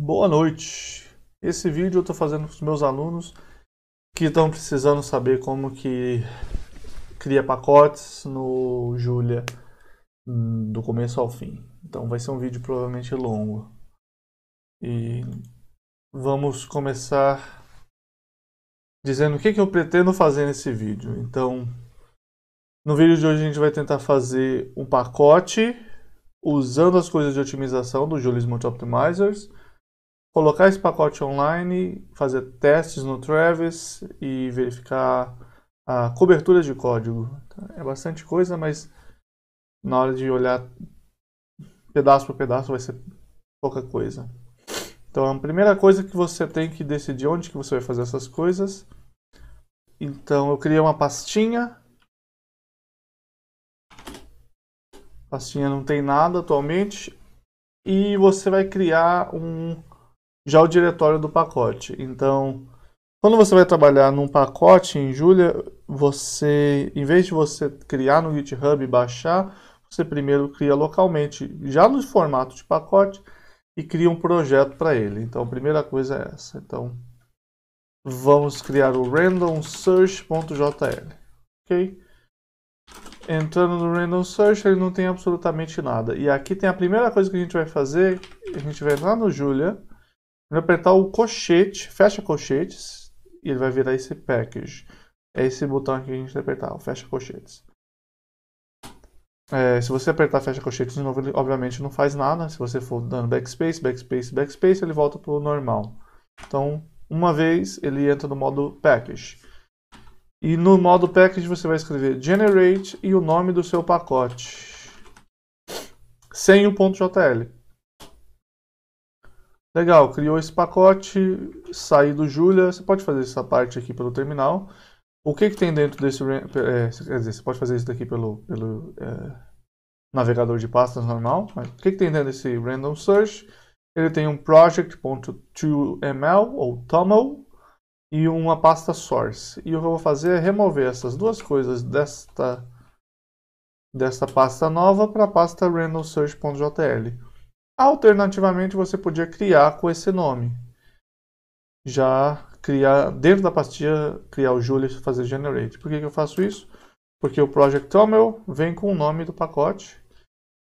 Boa noite. Esse vídeo eu estou fazendo para os meus alunos que estão precisando saber como que cria pacotes no Julia hum, do começo ao fim. Então vai ser um vídeo provavelmente longo. E vamos começar dizendo o que, que eu pretendo fazer nesse vídeo. Então, no vídeo de hoje a gente vai tentar fazer um pacote usando as coisas de otimização do Julia Smart Optimizers colocar esse pacote online, fazer testes no Travis e verificar a cobertura de código. É bastante coisa, mas na hora de olhar pedaço por pedaço vai ser pouca coisa. Então a primeira coisa que você tem que decidir onde que você vai fazer essas coisas. Então eu criei uma pastinha. Pastinha não tem nada atualmente. E você vai criar um já o diretório do pacote. Então, quando você vai trabalhar num pacote em Julia, você, em vez de você criar no GitHub e baixar, você primeiro cria localmente, já no formato de pacote, e cria um projeto para ele. Então, a primeira coisa é essa. Então, vamos criar o randomsearch.jl, ok? Entrando no Random Search, ele não tem absolutamente nada. E aqui tem a primeira coisa que a gente vai fazer, a gente vai entrar no Julia, vai apertar o colchete, fecha colchetes, e ele vai virar esse package. É esse botão aqui que a gente vai apertar, o fecha colchetes. É, se você apertar fecha colchetes de novo, ele obviamente não faz nada. Se você for dando backspace, backspace, backspace, ele volta para o normal. Então, uma vez, ele entra no modo package. E no modo package você vai escrever generate e o nome do seu pacote. Sem o .jl. Legal, criou esse pacote, saí do Julia. Você pode fazer essa parte aqui pelo terminal. O que, que tem dentro desse... É, quer dizer, você pode fazer isso daqui pelo, pelo é, navegador de pastas normal. Mas o que, que tem dentro desse random search? Ele tem um project.toml ou toml e uma pasta source. E o que eu vou fazer é remover essas duas coisas desta, desta pasta nova para a pasta random search.jl. Alternativamente, você podia criar com esse nome. Já criar, dentro da pastilha, criar o Julius e fazer generate. Por que, que eu faço isso? Porque o Project Toml vem com o nome do pacote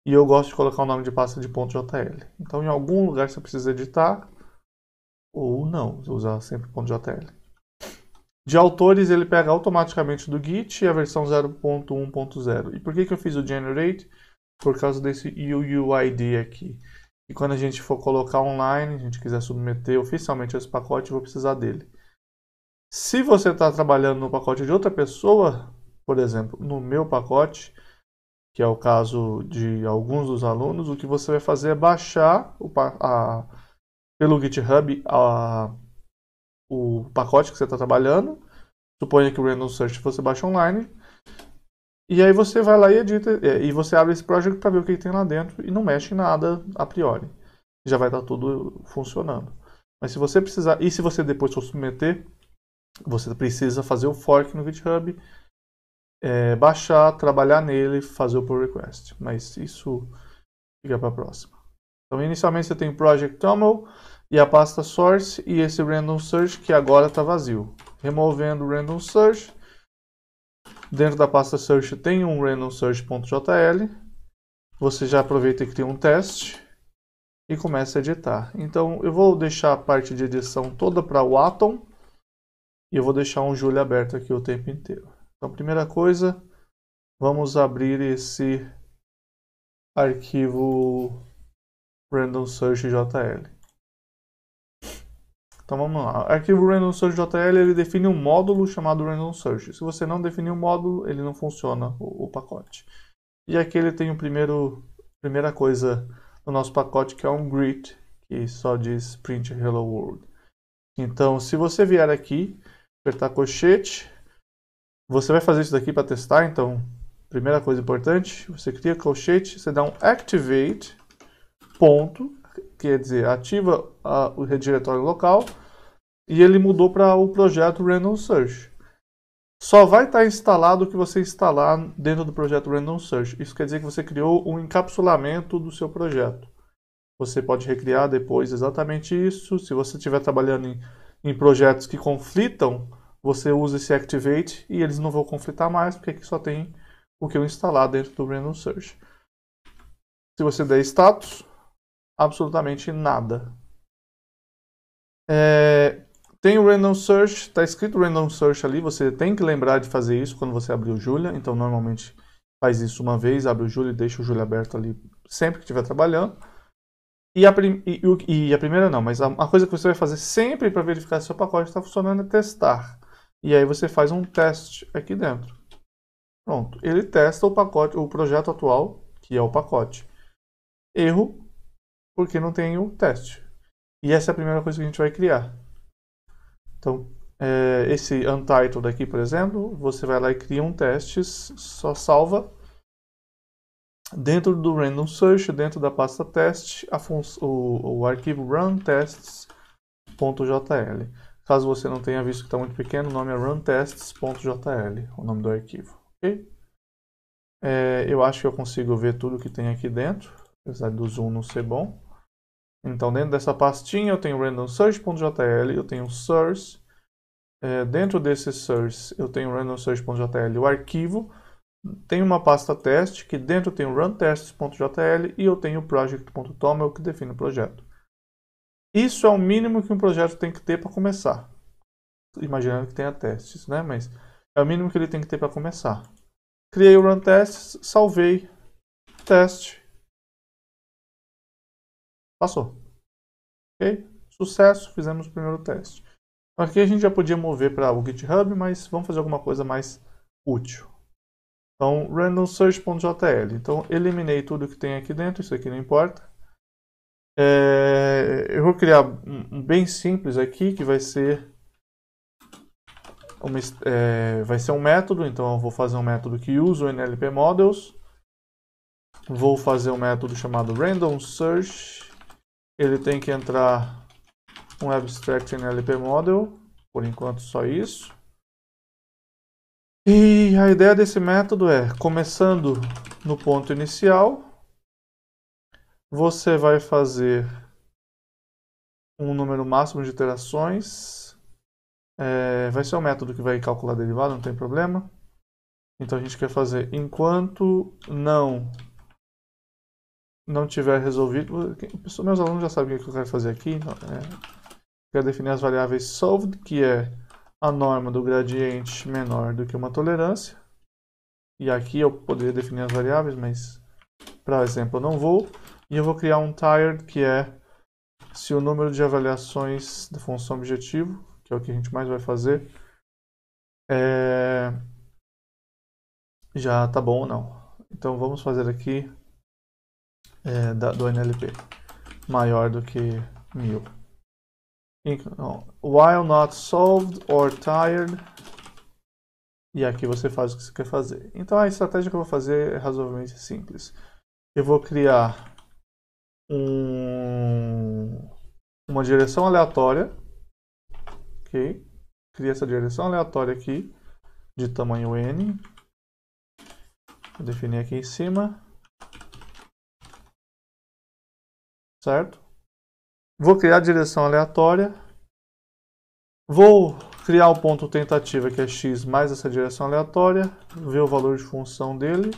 e eu gosto de colocar o nome de pasta de .jl. Então, em algum lugar você precisa editar ou não, usar sempre .jl. De autores, ele pega automaticamente do Git a versão 0.1.0. E por que, que eu fiz o generate? Por causa desse UUID aqui. E quando a gente for colocar online, a gente quiser submeter oficialmente esse pacote, eu vou precisar dele. Se você está trabalhando no pacote de outra pessoa, por exemplo, no meu pacote, que é o caso de alguns dos alunos, o que você vai fazer é baixar o, a, pelo GitHub a, o pacote que você está trabalhando. Suponha que o Random Search você baixa online. E aí você vai lá e edita, é, e você abre esse projeto para ver o que tem lá dentro e não mexe em nada a priori. Já vai estar tá tudo funcionando. Mas se você precisar, e se você depois for submeter, você precisa fazer o fork no GitHub, é, baixar, trabalhar nele, fazer o pull request. Mas isso fica para a próxima. Então inicialmente você tem o project e a pasta source e esse random search que agora está vazio. Removendo o random search, Dentro da pasta search tem um randomsearch.jl. Você já aproveita e cria um teste e começa a editar. Então eu vou deixar a parte de edição toda para o Atom e eu vou deixar um Julia aberto aqui o tempo inteiro. Então primeira coisa, vamos abrir esse arquivo randomsearch.jl. Então vamos lá. O arquivo random search jl ele define um módulo chamado random search. Se você não definir um módulo, ele não funciona o, o pacote. E aqui ele tem o primeiro primeira coisa do nosso pacote que é um grid que só diz print hello world. Então, se você vier aqui, apertar colchete, você vai fazer isso daqui para testar, então primeira coisa importante, você cria colchete, você dá um activate ponto quer dizer, ativa a, o rediretório local e ele mudou para o projeto Random Search. Só vai estar tá instalado o que você instalar dentro do projeto Random Search. Isso quer dizer que você criou um encapsulamento do seu projeto. Você pode recriar depois exatamente isso. Se você estiver trabalhando em, em projetos que conflitam, você usa esse Activate e eles não vão conflitar mais, porque aqui só tem o que eu instalar dentro do Random Search. Se você der status, absolutamente nada. É, tem o Random Search, está escrito Random Search ali, você tem que lembrar de fazer isso quando você abrir o Julia, então normalmente faz isso uma vez, abre o Julia e deixa o Julia aberto ali sempre que estiver trabalhando. E a, e, e a, primeira não, mas a, a coisa que você vai fazer sempre para verificar se seu pacote está funcionando é testar. E aí você faz um teste aqui dentro. Pronto, ele testa o pacote, o projeto atual, que é o pacote. Erro, porque não tem o teste. E essa é a primeira coisa que a gente vai criar. Então, é, esse untitled aqui, por exemplo, você vai lá e cria um teste, só salva dentro do random search, dentro da pasta test, o, o arquivo run_tests.jl Caso você não tenha visto que está muito pequeno, o nome é runtests.jl, o nome do arquivo. Okay? É, eu acho que eu consigo ver tudo que tem aqui dentro, apesar do zoom não ser bom. Então, dentro dessa pastinha, eu tenho randomsearch.jl, eu tenho source. É, dentro desse source, eu tenho randomsearch.jl, o arquivo. Tem uma pasta teste, que dentro tem o runtests.jl e eu tenho o project.toml, que define o projeto. Isso é o mínimo que um projeto tem que ter para começar. Imaginando que tenha testes, né? Mas é o mínimo que ele tem que ter para começar. Criei o runtests, salvei, teste, Passou. Ok? Sucesso, fizemos o primeiro teste. aqui a gente já podia mover para o GitHub, mas vamos fazer alguma coisa mais útil. Então, randomsearch.jl. Então, eliminei tudo que tem aqui dentro, isso aqui não importa. É, eu vou criar um, bem simples aqui, que vai ser, uma, é, vai ser um método. Então, eu vou fazer um método que usa o NLP Models. Vou fazer um método chamado random search ele tem que entrar um abstract em LP model, por enquanto só isso. E a ideia desse método é, começando no ponto inicial, você vai fazer um número máximo de iterações. É, vai ser um método que vai calcular derivado, não tem problema. Então a gente quer fazer enquanto não não tiver resolvido, meus alunos já sabem o que eu quero fazer aqui. Então, é, quero definir as variáveis solved, que é a norma do gradiente menor do que uma tolerância. E aqui eu poderia definir as variáveis, mas para exemplo eu não vou. E eu vou criar um tired, que é se o número de avaliações da função objetivo, que é o que a gente mais vai fazer, é... já tá bom ou não. Então vamos fazer aqui é, da, do NLP maior do que mil. While not solved or tired. E aqui você faz o que você quer fazer. Então a estratégia que eu vou fazer é razoavelmente simples. Eu vou criar um, uma direção aleatória. Ok? Cria essa direção aleatória aqui de tamanho n. Vou definir aqui em cima. certo? Vou criar a direção aleatória. Vou criar o ponto tentativa, que é x mais essa direção aleatória. Ver o valor de função dele.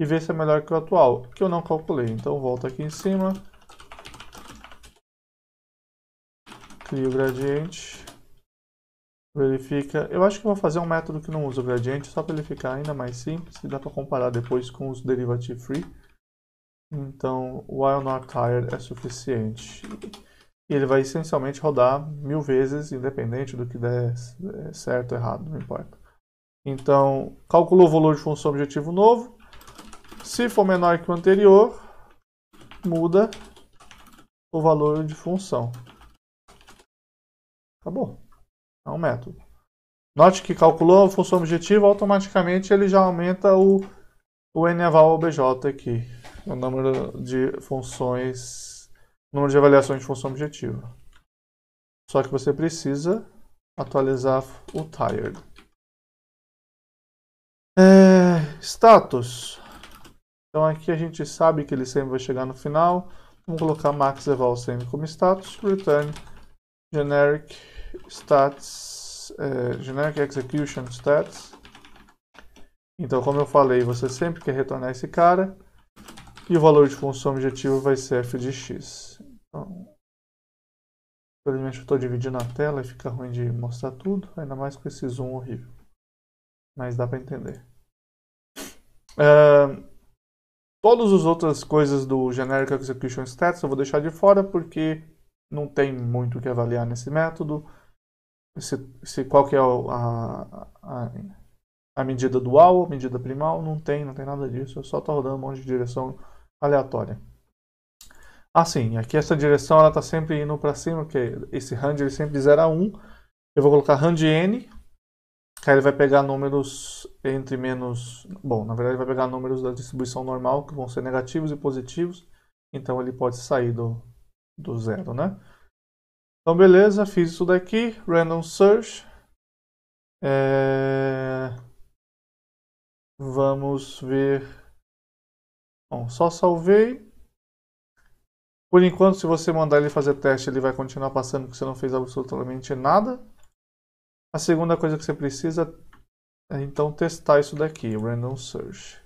E ver se é melhor que o atual, que eu não calculei. Então, volto aqui em cima. Crio o gradiente. Verifica. Eu acho que vou fazer um método que não usa o gradiente, só para ele ficar ainda mais simples. E dá para comparar depois com os derivative free. Então, while not tired é suficiente. E ele vai essencialmente rodar mil vezes, independente do que der eh, certo ou errado, não importa. Então, calculou o valor de função objetivo novo. Se for menor que o anterior, muda o valor de função. Acabou. É um método. Note que calculou a função objetivo, automaticamente ele já aumenta o, o NEVAL OBJ aqui o número de funções, número de avaliações de função objetiva. Só que você precisa atualizar o tired. É, status. Então aqui a gente sabe que ele sempre vai chegar no final. Vamos colocar max eval sempre como status. Return generic stats, é, generic execution stats. Então como eu falei, você sempre quer retornar esse cara. E o valor de função objetivo vai ser f de x. Então, infelizmente eu estou dividindo a tela e fica ruim de mostrar tudo, ainda mais com esse zoom horrível. Mas dá para entender. Uh, todas as outras coisas do Generic Execution Status eu vou deixar de fora porque não tem muito o que avaliar nesse método. Se, se qual que é a, a, a medida dual, a medida primal, não tem, não tem nada disso. Eu só estou rodando um monte de direção aleatória. Assim, aqui essa direção ela está sempre indo para cima, porque esse rand ele sempre de 0 a 1. Eu vou colocar rand n, que aí ele vai pegar números entre menos... Bom, na verdade ele vai pegar números da distribuição normal, que vão ser negativos e positivos. Então ele pode sair do, do zero, né? Então beleza, fiz isso daqui, random search. É... Vamos ver Bom, só salvei. Por enquanto, se você mandar ele fazer teste, ele vai continuar passando porque você não fez absolutamente nada. A segunda coisa que você precisa é, então, testar isso daqui, Random Search.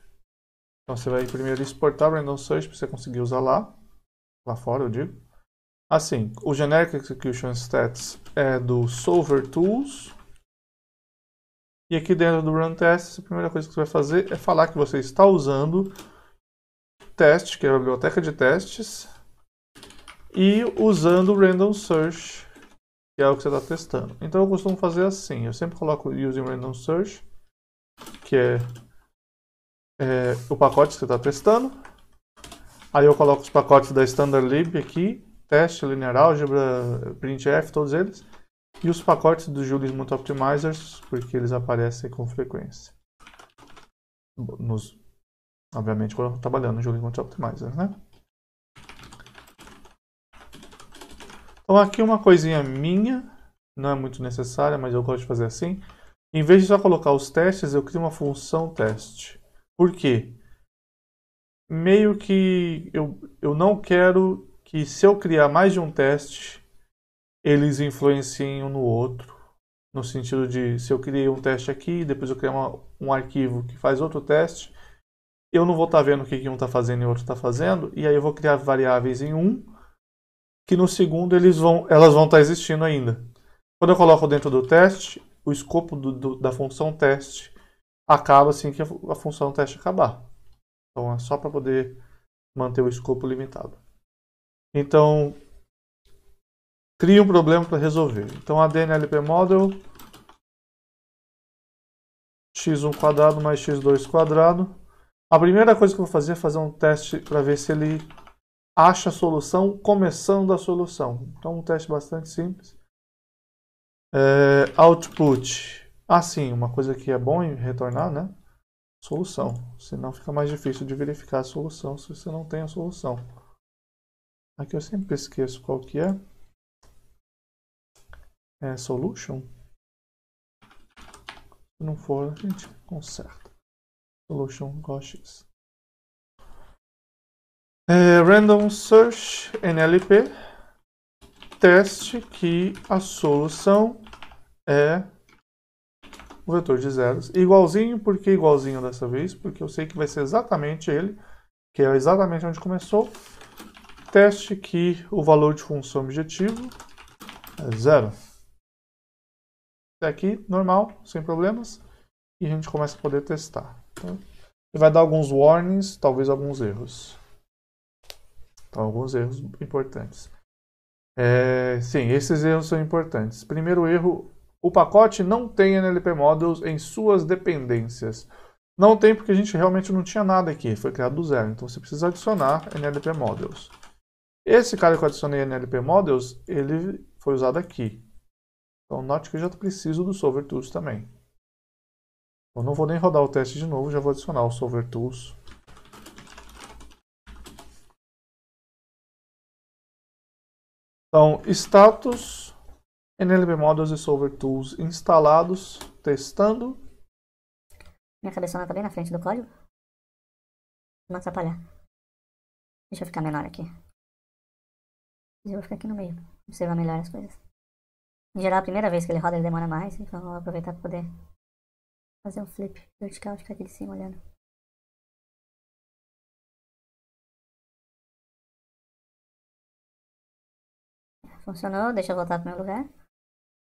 Então, você vai primeiro exportar o Random Search para você conseguir usar lá. Lá fora, eu digo. Assim, o Generic Execution Stats é do Solver Tools. E aqui dentro do Run Test, a primeira coisa que você vai fazer é falar que você está usando test, que é a biblioteca de testes, e usando o random search, que é o que você está testando. Então eu costumo fazer assim, eu sempre coloco using random search, que é, é o pacote que você está testando. Aí eu coloco os pacotes da standard lib aqui, teste, linear álgebra, printf, todos eles. E os pacotes do Julius Multi Optimizers, porque eles aparecem com frequência nos Obviamente, quando eu estou trabalhando no jogo contra Optimizer, né? Então aqui uma coisinha minha, não é muito necessária, mas eu gosto de fazer assim. Em vez de só colocar os testes, eu crio uma função teste. Por quê? Meio que eu, eu não quero que se eu criar mais de um teste, eles influenciem um no outro. No sentido de, se eu criei um teste aqui, depois eu criar uma, um arquivo que faz outro teste, eu não vou estar tá vendo o que, que um está fazendo e o outro está fazendo, e aí eu vou criar variáveis em um, que no segundo eles vão, elas vão estar tá existindo ainda. Quando eu coloco dentro do teste, o escopo do, do, da função teste acaba assim que a função teste acabar. Então é só para poder manter o escopo limitado. Então, cria um problema para resolver. Então a DNLP model x1 quadrado mais x2 quadrado a primeira coisa que eu vou fazer é fazer um teste para ver se ele acha a solução começando a solução. Então, um teste bastante simples. É, output. Ah, sim, uma coisa que é bom em retornar, né? Solução. Senão fica mais difícil de verificar a solução se você não tem a solução. Aqui eu sempre esqueço qual que é. É solution. Se não for, a gente conserta solution gauches. É, random search NLP teste que a solução é o vetor de zeros igualzinho, porque igualzinho dessa vez, porque eu sei que vai ser exatamente ele, que é exatamente onde começou. Teste que o valor de função objetivo é zero. Até aqui normal, sem problemas, e a gente começa a poder testar. E vai dar alguns warnings, talvez alguns erros. Então, alguns erros importantes. É, sim, esses erros são importantes. Primeiro erro, o pacote não tem NLP Models em suas dependências. Não tem porque a gente realmente não tinha nada aqui, foi criado do zero. Então você precisa adicionar NLP Models. Esse cara que eu adicionei NLP Models, ele foi usado aqui. Então note que eu já preciso do Solver Tools também. Eu não vou nem rodar o teste de novo, já vou adicionar o Solver Tools. Então, status, NLB Models e Solver Tools instalados, testando. Minha cabeçona tá bem na frente do código. Não atrapalhar. Deixa eu ficar menor aqui. Eu vou ficar aqui no meio, observar melhor as coisas. Em geral, a primeira vez que ele roda ele demora mais, então eu vou aproveitar para poder Fazer um flip vertical, ficar aqui de cima olhando. Funcionou, deixa eu voltar pro meu lugar.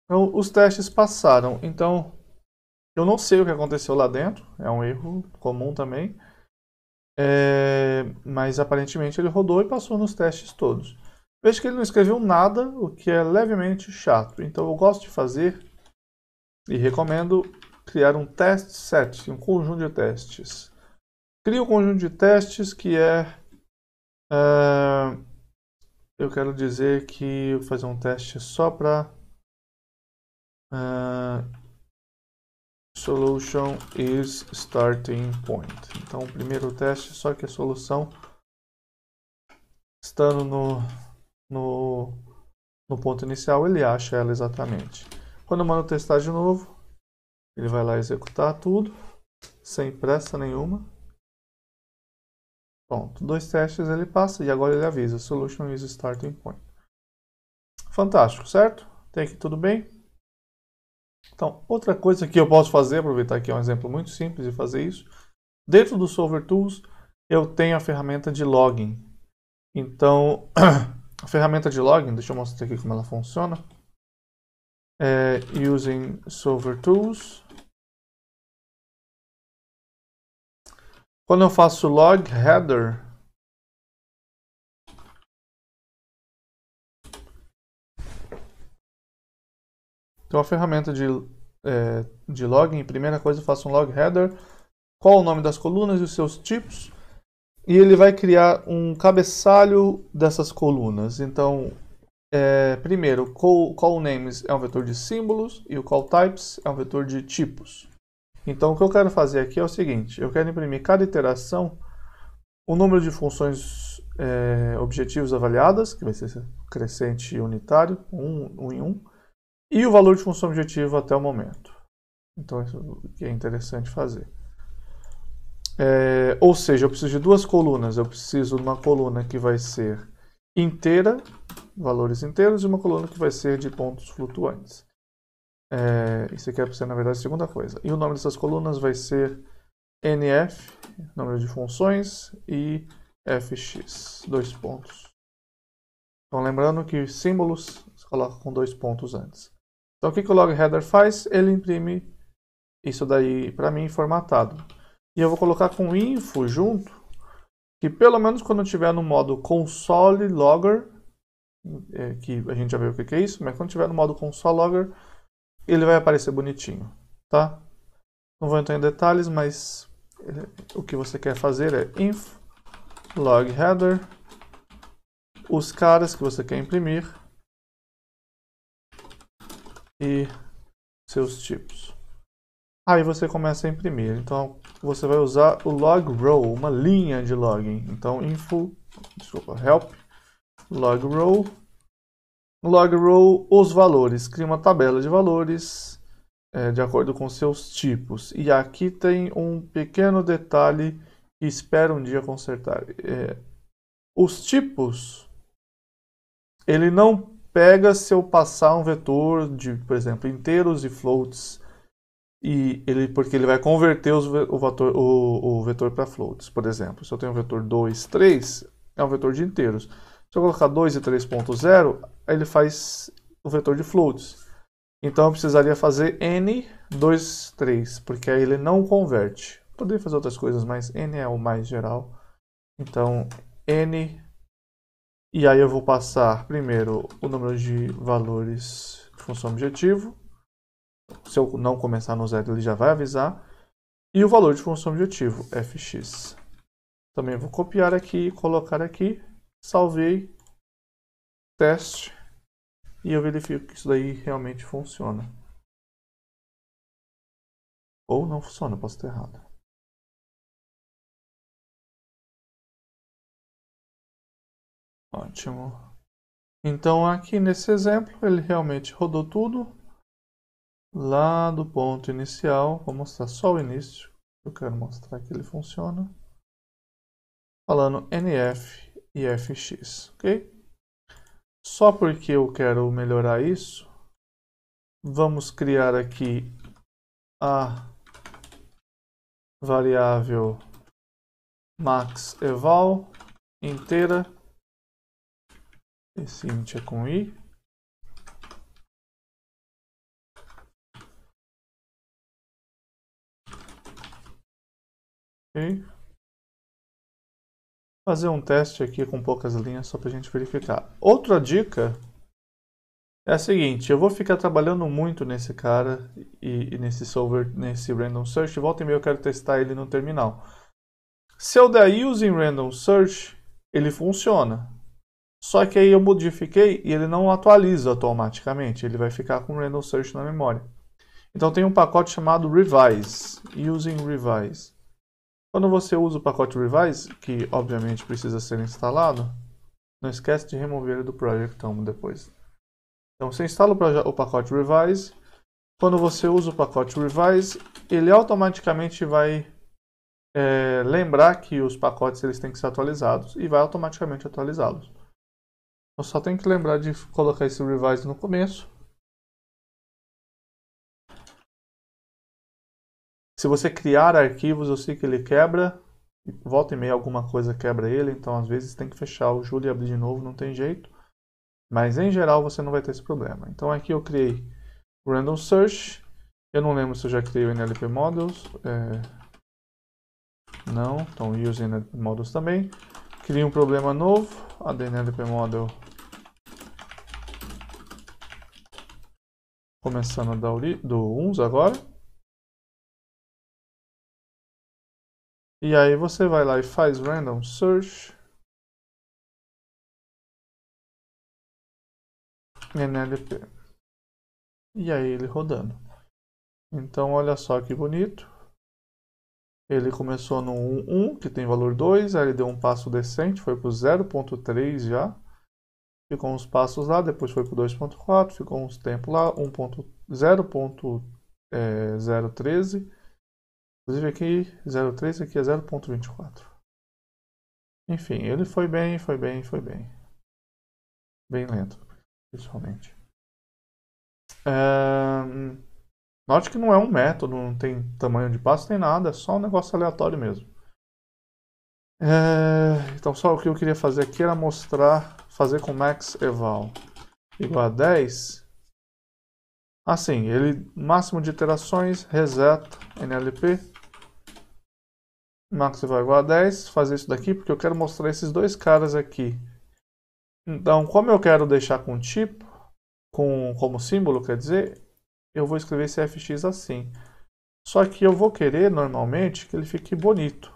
Então, os testes passaram, então eu não sei o que aconteceu lá dentro, é um erro comum também. É, mas aparentemente ele rodou e passou nos testes todos. Veja que ele não escreveu nada, o que é levemente chato. Então eu gosto de fazer e recomendo criar um test set, um conjunto de testes. Cria um conjunto de testes que é... Uh, eu quero dizer que vou fazer um teste só para... Uh, é, solution is starting point. Então, o primeiro teste, só que a é solução estando no, no, no ponto inicial, ele acha ela exatamente. Quando eu mando testar de novo, ele vai lá executar tudo, sem pressa nenhuma. Pronto, dois testes ele passa e agora ele avisa, solution is starting point. Fantástico, certo? Tem aqui tudo bem? Então, outra coisa que eu posso fazer, aproveitar que é um exemplo muito simples de fazer isso, dentro do Solver Tools eu tenho a ferramenta de login. Então, a ferramenta de login, deixa eu mostrar aqui como ela funciona uh, using solver tools. Quando eu faço log header, então a ferramenta de, é, de login, primeira coisa eu faço um log header, qual o nome das colunas e os seus tipos, e ele vai criar um cabeçalho dessas colunas. Então é, primeiro, call, call names é um vetor de símbolos e o call types é um vetor de tipos. Então, o que eu quero fazer aqui é o seguinte: eu quero imprimir cada iteração o número de funções é, objetivos avaliadas, que vai ser crescente unitário, 1 um, um em 1, um, e o valor de função objetivo até o momento. Então, isso é interessante fazer. É, ou seja, eu preciso de duas colunas. Eu preciso de uma coluna que vai ser inteira valores inteiros e uma coluna que vai ser de pontos flutuantes. É, isso aqui vai é ser, na verdade, a segunda coisa. E o nome dessas colunas vai ser NF, número de funções, e FX, dois pontos. Então, lembrando que símbolos se coloca com dois pontos antes. Então, o que, que o log header faz? Ele imprime isso daí para mim formatado. E eu vou colocar com info junto, que pelo menos quando eu estiver no modo console logger, é, que a gente já viu o que é isso, mas quando tiver no modo console logger, ele vai aparecer bonitinho, tá? Não vou entrar em detalhes, mas é, o que você quer fazer é inf log header os caras que você quer imprimir e seus tipos. Aí você começa a imprimir. Então você vai usar o log row, uma linha de login. Então info, desculpa, help logrow. Logrow os valores, cria uma tabela de valores é, de acordo com seus tipos. E aqui tem um pequeno detalhe que espero um dia consertar. É, os tipos, ele não pega se eu passar um vetor de, por exemplo, inteiros e floats, e ele, porque ele vai converter os, o, vetor, o, o vetor para floats. Por exemplo, se eu tenho um vetor 2, 3, é um vetor de inteiros. Se eu colocar 2 e 3.0, ele faz o vetor de floats. Então eu precisaria fazer n, 2, 3, porque aí ele não converte. Poderia fazer outras coisas, mas n é o mais geral. Então n, e aí eu vou passar primeiro o número de valores de função objetivo. Se eu não começar no zero, ele já vai avisar. E o valor de função objetivo, fx. Também vou copiar aqui e colocar aqui salvei, teste e eu verifico que isso daí realmente funciona. Ou não funciona, posso ter errado. Ótimo. Então aqui nesse exemplo ele realmente rodou tudo lá do ponto inicial. Vou mostrar só o início. Eu quero mostrar que ele funciona. Falando NF e fx, ok? Só porque eu quero melhorar isso, vamos criar aqui a variável max eval inteira, esse int é com i, okay? fazer um teste aqui com poucas linhas só para a gente verificar. Outra dica é a seguinte, eu vou ficar trabalhando muito nesse cara e, e nesse solver, nesse random search, volta e meia eu quero testar ele no terminal. Se eu der using random search, ele funciona. Só que aí eu modifiquei e ele não atualiza automaticamente, ele vai ficar com random search na memória. Então tem um pacote chamado revise, using revise. Quando você usa o pacote Revise, que obviamente precisa ser instalado, não esquece de remover ele do Project Home depois. Então você instala o, pacote Revise. Quando você usa o pacote Revise, ele automaticamente vai é, lembrar que os pacotes eles têm que ser atualizados e vai automaticamente atualizá-los. Então só tem que lembrar de colocar esse Revise no começo Se você criar arquivos, eu sei que ele quebra. Volta e meia alguma coisa quebra ele, então às vezes tem que fechar o Julia e abrir de novo, não tem jeito. Mas em geral você não vai ter esse problema. Então aqui eu criei o Random Search. Eu não lembro se eu já criei o NLP Models. É... Não, então use NLP Models também. Criei um problema novo, a NLP Model. Começando do 1 agora. E aí você vai lá e faz random search. NLP. E aí ele rodando. Então olha só que bonito. Ele começou no 1.1, que tem valor 2, aí ele deu um passo decente, foi para o 0.3 já. Ficou uns passos lá, depois foi para o 2.4, ficou uns tempos lá, 0.013. Inclusive aqui 0,3, aqui é 0,24. Enfim, ele foi bem, foi bem, foi bem. Bem lento, principalmente. note que não é um método, não tem tamanho de passo, tem nada, é só um negócio aleatório mesmo. É, então só o que eu queria fazer aqui era mostrar, fazer com max eval igual a 10. Assim, ele máximo de iterações, reset NLP, Max vai igual a 10, fazer isso daqui, porque eu quero mostrar esses dois caras aqui. Então, como eu quero deixar com tipo, com, como símbolo, quer dizer, eu vou escrever esse fx assim. Só que eu vou querer, normalmente, que ele fique bonito.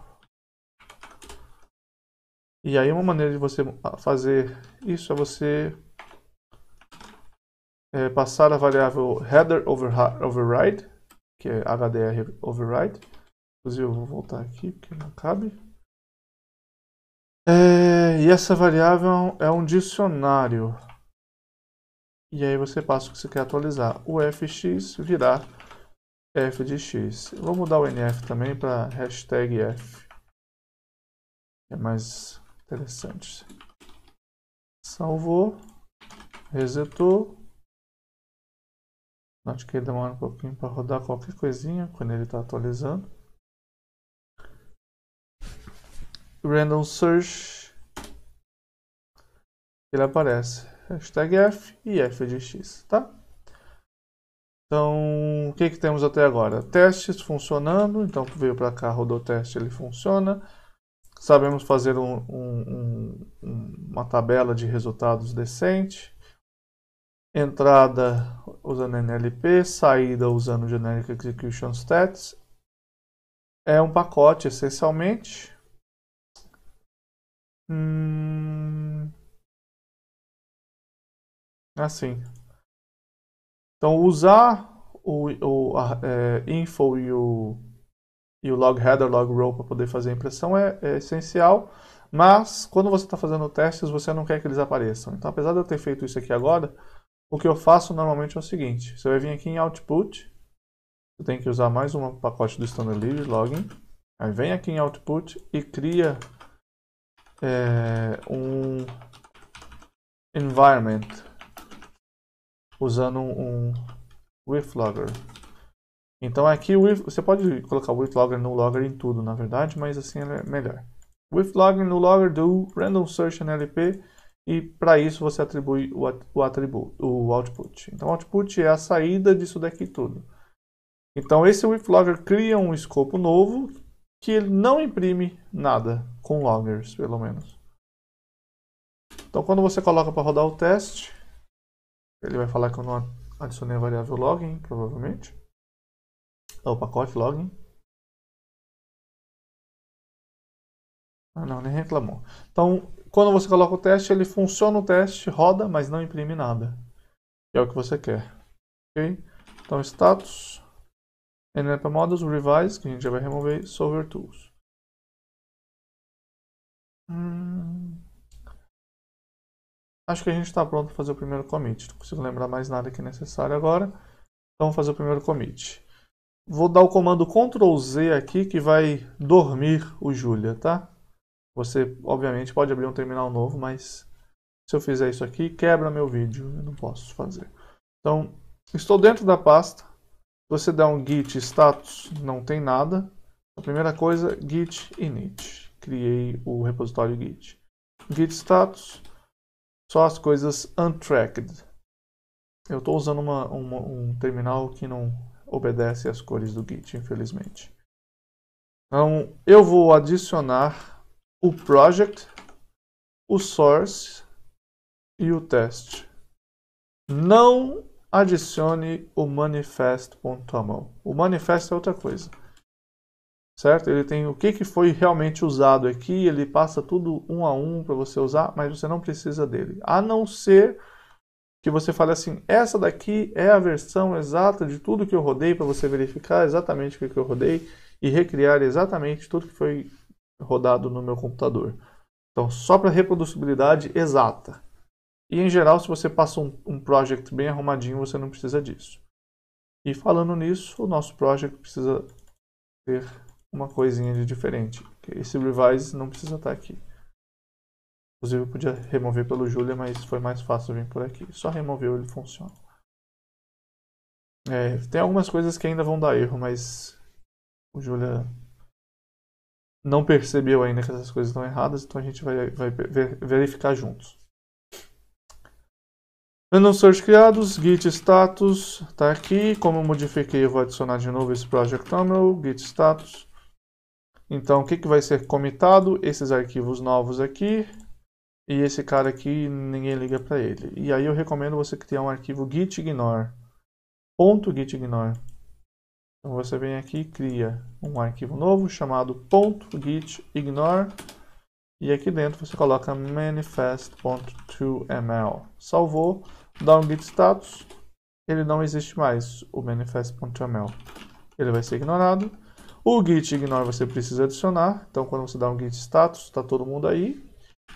E aí uma maneira de você fazer isso é você é, passar a variável header override, que é HDR override, Inclusive, eu vou voltar aqui porque não cabe. É, e essa variável é um dicionário. E aí você passa o que você quer atualizar. O fx virar f de x. Eu vou mudar o nf também para hashtag f. É mais interessante. Salvou. Resetou. Note que ele demora um pouquinho para rodar qualquer coisinha quando ele está atualizando. random search, ele aparece. Hashtag F e F de X, tá? Então, o que, que temos até agora? Testes funcionando, então veio para cá, rodou teste, ele funciona. Sabemos fazer um, um, um, uma tabela de resultados decente. Entrada usando NLP, saída usando Generic Execution Stats. É um pacote, essencialmente. Hum... Assim. Então, usar o, o a, é, info e o, e o log header, log row para poder fazer a impressão é, é essencial, mas quando você está fazendo testes, você não quer que eles apareçam. Então, apesar de eu ter feito isso aqui agora, o que eu faço normalmente é o seguinte. Você vai vir aqui em Output, você tem que usar mais um pacote do standard login, aí vem aqui em Output e cria é, um environment usando um, um with logger. Então aqui é você pode colocar with logger no logger em tudo, na verdade, mas assim é melhor. With logger no logger do random search NLP e para isso você atribui o, o atributo, o output. Então output é a saída disso daqui tudo. Então esse with logger cria um escopo novo que ele não imprime nada, com loggers pelo menos. Então quando você coloca para rodar o teste, ele vai falar que eu não adicionei a variável login, provavelmente. É o pacote login. Ah, não, nem reclamou. Então, quando você coloca o teste, ele funciona o teste, roda, mas não imprime nada. Que é o que você quer. Ok? Então, status. NLP Models, Revise, que a gente já vai remover, Solver Tools. Hum... Acho que a gente está pronto para fazer o primeiro commit. Não consigo lembrar mais nada que é necessário agora. Então vou fazer o primeiro commit. Vou dar o comando Ctrl Z aqui que vai dormir o Julia, tá? Você, obviamente, pode abrir um terminal novo, mas se eu fizer isso aqui, quebra meu vídeo. Eu não posso fazer. Então, estou dentro da pasta você dá um git status, não tem nada. A primeira coisa, git init. Criei o repositório git. Git status, só as coisas untracked. Eu estou usando uma, uma, um terminal que não obedece às cores do git, infelizmente. Então, eu vou adicionar o project, o source e o test. Não adicione o manifest.aml. O manifesto é outra coisa. Certo? Ele tem o que, que foi realmente usado aqui, ele passa tudo um a um para você usar, mas você não precisa dele. A não ser que você fale assim, essa daqui é a versão exata de tudo que eu rodei para você verificar exatamente o que eu rodei e recriar exatamente tudo que foi rodado no meu computador. Então, só para reproduzibilidade exata. E em geral, se você passa um, um project bem arrumadinho, você não precisa disso. E falando nisso, o nosso project precisa ter uma coisinha de diferente. Esse revise não precisa estar tá aqui. Inclusive eu podia remover pelo Julia, mas foi mais fácil vir por aqui. Só removeu ele funciona. É, tem algumas coisas que ainda vão dar erro, mas o Julia não percebeu ainda que essas coisas estão erradas, então a gente vai, vai verificar juntos. Random Search criados, git status está aqui. Como eu modifiquei, eu vou adicionar de novo esse project YAML, git status. Então, o que, que vai ser comitado? Esses arquivos novos aqui. E esse cara aqui, ninguém liga para ele. E aí eu recomendo você criar um arquivo gitignore. Ponto .gitignore. Então você vem aqui e cria um arquivo novo chamado .gitignore. E aqui dentro você coloca manifest.2ml. Salvou, dá um git status, ele não existe mais, o manifest.2ml. Ele vai ser ignorado. O git ignore você precisa adicionar, então quando você dá um git status, está todo mundo aí.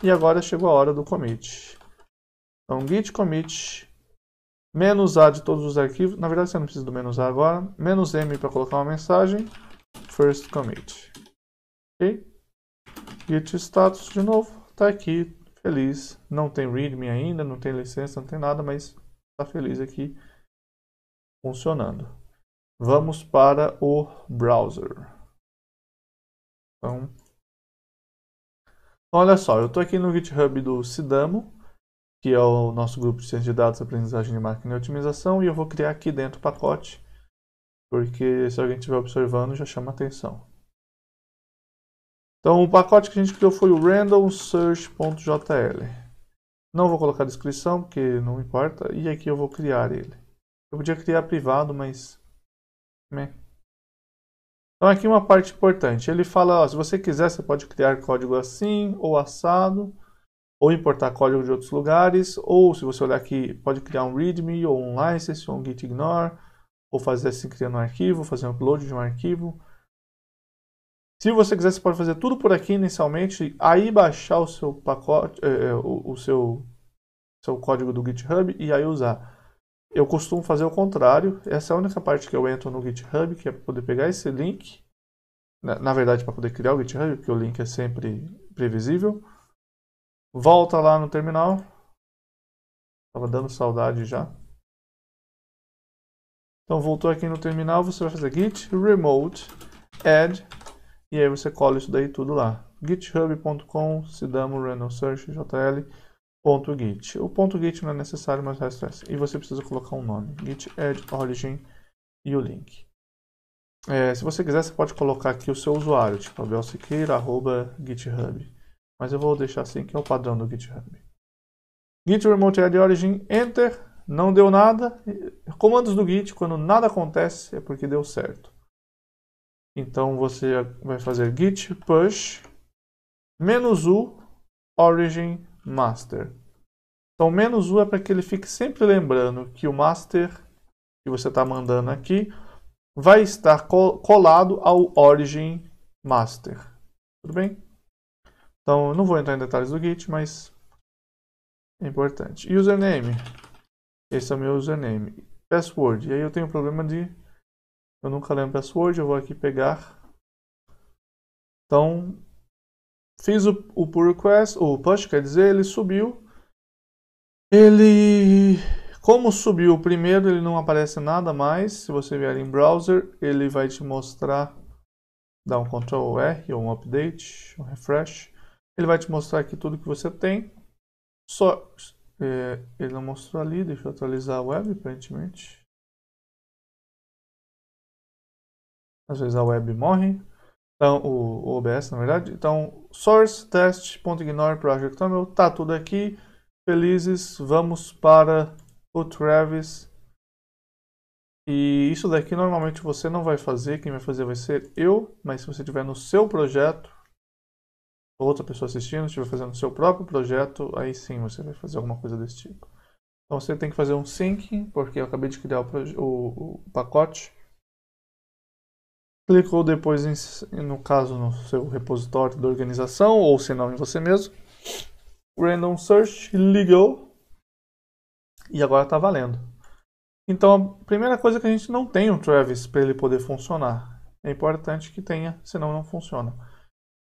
E agora chegou a hora do commit. Então git commit, menos A de todos os arquivos, na verdade você não precisa do menos A agora, menos M para colocar uma mensagem, first commit. ok? git status de novo, tá aqui, feliz. Não tem readme ainda, não tem licença, não tem nada, mas tá feliz aqui funcionando. Vamos para o browser. Então, olha só, eu estou aqui no GitHub do Sidamo, que é o nosso grupo de ciência de dados, aprendizagem de máquina e otimização, e eu vou criar aqui dentro o pacote, porque se alguém estiver observando já chama atenção. Então, o pacote que a gente criou foi o randomsearch.jl. Não vou colocar descrição, porque não importa. E aqui eu vou criar ele. Eu podia criar privado, mas... Meh. Né? Então aqui uma parte importante. Ele fala, ó, se você quiser, você pode criar código assim, ou assado, ou importar código de outros lugares, ou se você olhar aqui, pode criar um README, ou um license, ou um gitignore, ou fazer assim, criando um arquivo, fazer um upload de um arquivo. Se você quiser, você pode fazer tudo por aqui inicialmente, aí baixar o seu pacote, é, é, o, o seu, seu código do GitHub e aí usar. Eu costumo fazer o contrário, essa é a única parte que eu entro no GitHub, que é poder pegar esse link, na, na verdade para poder criar o GitHub, porque o link é sempre previsível. Volta lá no terminal, estava dando saudade já. Então voltou aqui no terminal, você vai fazer git remote add e aí você cola isso daí tudo lá. github.com, sidamo, random search, jl, ponto .git. O ponto .git não é necessário, mas o resto é. Assim. E você precisa colocar um nome. git add origin e o link. É, se você quiser, você pode colocar aqui o seu usuário, tipo abelsiqueira.github. Mas eu vou deixar assim, que é o padrão do GitHub. Git Remote Add Origin, Enter, não deu nada. Comandos do Git, quando nada acontece, é porque deu certo. Então você vai fazer git push menos "-u origin master". Então menos "-u é para que ele fique sempre lembrando que o master que você está mandando aqui vai estar colado ao origin master. Tudo bem? Então não vou entrar em detalhes do git, mas é importante. Username. Esse é o meu username. Password. E aí eu tenho um problema de eu nunca lembro password, eu vou aqui pegar. Então, fiz o, o pull request, o push, quer dizer, ele subiu. Ele, como subiu primeiro, ele não aparece nada mais. Se você vier em browser, ele vai te mostrar, dá um Ctrl R ou um update, um refresh. Ele vai te mostrar aqui tudo que você tem. Só, é, ele não mostrou ali, deixa eu atualizar a web, aparentemente. Às vezes a web morre. Então, o, o OBS, na verdade. Então, source, test.ignore, project.toml, tá tudo aqui. Felizes, vamos para o Travis. E isso daqui normalmente você não vai fazer, quem vai fazer vai ser eu, mas se você tiver no seu projeto, outra pessoa assistindo, estiver fazendo o seu próprio projeto, aí sim você vai fazer alguma coisa desse tipo. Então você tem que fazer um sync, porque eu acabei de criar o, o, o pacote Clicou depois, em, no caso, no seu repositório da organização, ou se não, em você mesmo. Random Search, ligou. E agora está valendo. Então, a primeira coisa é que a gente não tem um Travis para ele poder funcionar. É importante que tenha, senão não funciona.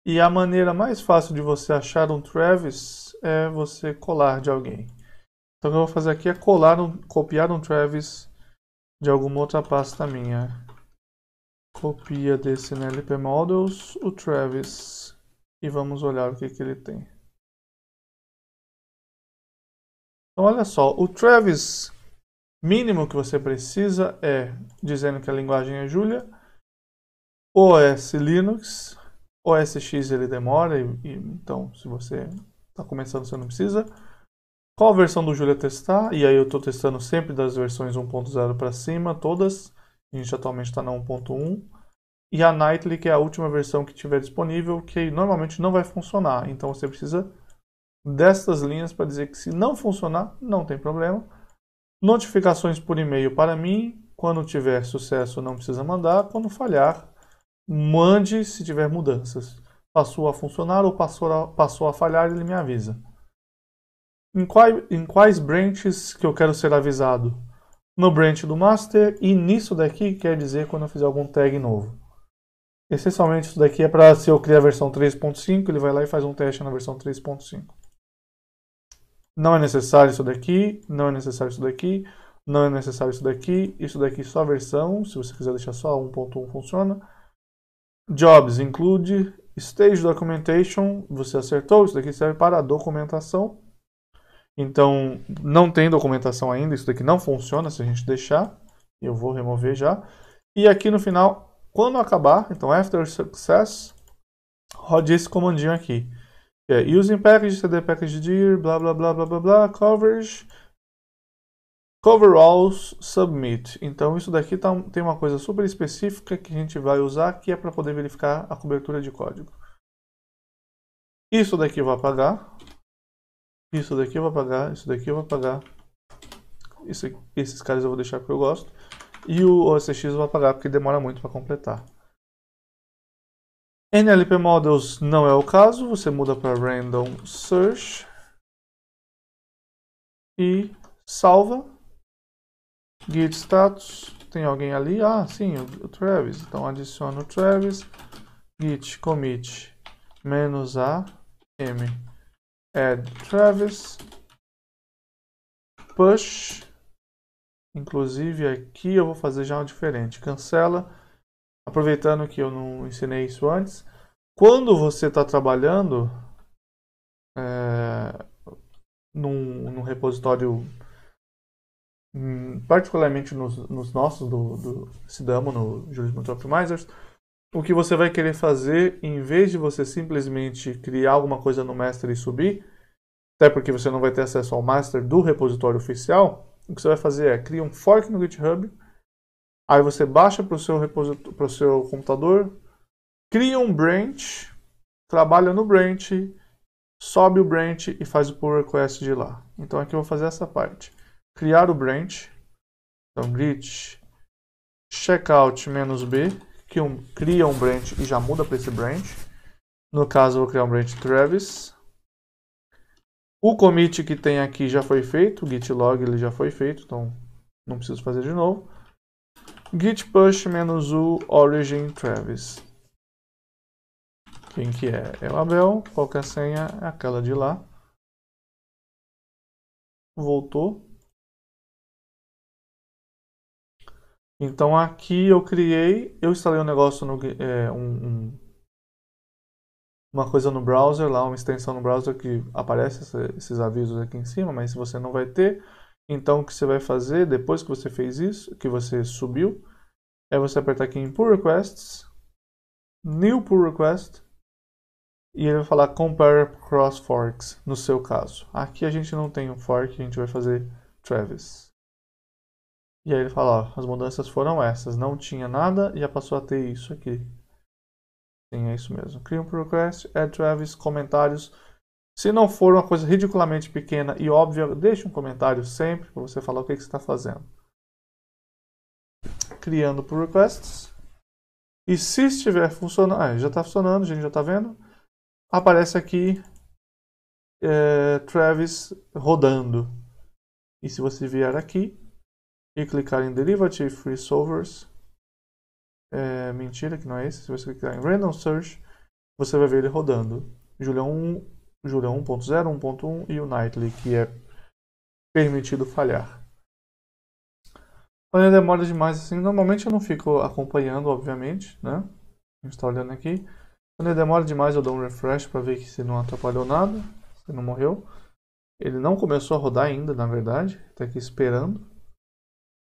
E a maneira mais fácil de você achar um Travis é você colar de alguém. Então, o que eu vou fazer aqui é colar um, copiar um Travis de alguma outra pasta minha. Copia desse NLP Models o Travis e vamos olhar o que, que ele tem. Então, olha só, o Travis mínimo que você precisa é, dizendo que a linguagem é Julia, OS Linux, OS X ele demora, e, e então se você está começando você não precisa. Qual a versão do Julia testar? E aí eu estou testando sempre das versões 1.0 para cima, todas a gente atualmente está na 1.1, e a Nightly, que é a última versão que tiver disponível, que normalmente não vai funcionar. Então você precisa destas linhas para dizer que se não funcionar, não tem problema. Notificações por e-mail para mim, quando tiver sucesso não precisa mandar, quando falhar, mande se tiver mudanças. Passou a funcionar ou passou a, passou a falhar, ele me avisa. Em, quais, em quais branches que eu quero ser avisado? no branch do master e nisso daqui quer dizer quando eu fizer algum tag novo. Essencialmente isso daqui é para se eu criar a versão 3.5, ele vai lá e faz um teste na versão 3.5. Não é necessário isso daqui, não é necessário isso daqui, não é necessário isso daqui, isso daqui só a versão, se você quiser deixar só 1.1 funciona. Jobs include, Stage Documentation, você acertou, isso daqui serve para a documentação. Então, não tem documentação ainda, isso daqui não funciona se a gente deixar. Eu vou remover já. E aqui no final, quando acabar, então after success, rode esse comandinho aqui. É, using package, cd package dir, blá blá blá blá blá blá, coverage, coveralls, submit. Então isso daqui tá, tem uma coisa super específica que a gente vai usar, que é para poder verificar a cobertura de código. Isso daqui eu vou apagar, isso daqui eu vou apagar, isso daqui eu vou apagar. Esse, esses caras eu vou deixar porque eu gosto. E o OSX eu vou apagar porque demora muito para completar. NLP Models não é o caso, você muda para Random Search. E salva. Git status. Tem alguém ali? Ah, sim, o, o Travis. Então adiciono o Travis. Git commit menos a m add Travis, push, inclusive aqui eu vou fazer já um diferente, cancela, aproveitando que eu não ensinei isso antes, quando você está trabalhando é, num, num, repositório, hum, particularmente nos, nos nossos do, do Sidamo, no Juris Optimizers, o que você vai querer fazer, em vez de você simplesmente criar alguma coisa no master e subir, até porque você não vai ter acesso ao master do repositório oficial, o que você vai fazer é criar um fork no GitHub, aí você baixa para o seu, seu computador, cria um branch, trabalha no branch, sobe o branch e faz o pull request de lá. Então aqui eu vou fazer essa parte. Criar o branch, então git checkout-b, que um, cria um branch e já muda para esse branch. No caso, eu vou criar um branch Travis. O commit que tem aqui já foi feito, o git log ele já foi feito, então não preciso fazer de novo. git push o origin travis". Quem que é? É o Abel, qual que é a senha? É aquela de lá. Voltou. Então aqui eu criei, eu instalei um negócio no é, um, um, uma coisa no browser lá, uma extensão no browser que aparece essa, esses avisos aqui em cima, mas você não vai ter. Então o que você vai fazer depois que você fez isso, que você subiu, é você apertar aqui em Pull Requests, New Pull Request e ele vai falar Compare Cross Forks no seu caso. Aqui a gente não tem um fork, a gente vai fazer Travis. E aí ele fala, ó, as mudanças foram essas. Não tinha nada e já passou a ter isso aqui. Sim, é isso mesmo. Cria um request, add Travis, comentários. Se não for uma coisa ridiculamente pequena e óbvia, deixe um comentário sempre para você falar o que, que você está fazendo. Criando pull requests. E se estiver funcionando, ah, já está funcionando, a gente já está vendo. Aparece aqui é, Travis rodando. E se você vier aqui, e clicar em Derivative free É, mentira, que não é esse. Se você clicar em Random Search, você vai ver ele rodando. Julia 1, Julia 1.0, 1.1 e o Nightly, que é permitido falhar. Quando ele demora demais assim, normalmente eu não fico acompanhando, obviamente, né? A gente está olhando aqui. Quando ele demora demais, eu dou um refresh para ver que se não atrapalhou nada, se não morreu. Ele não começou a rodar ainda, na verdade, está aqui esperando.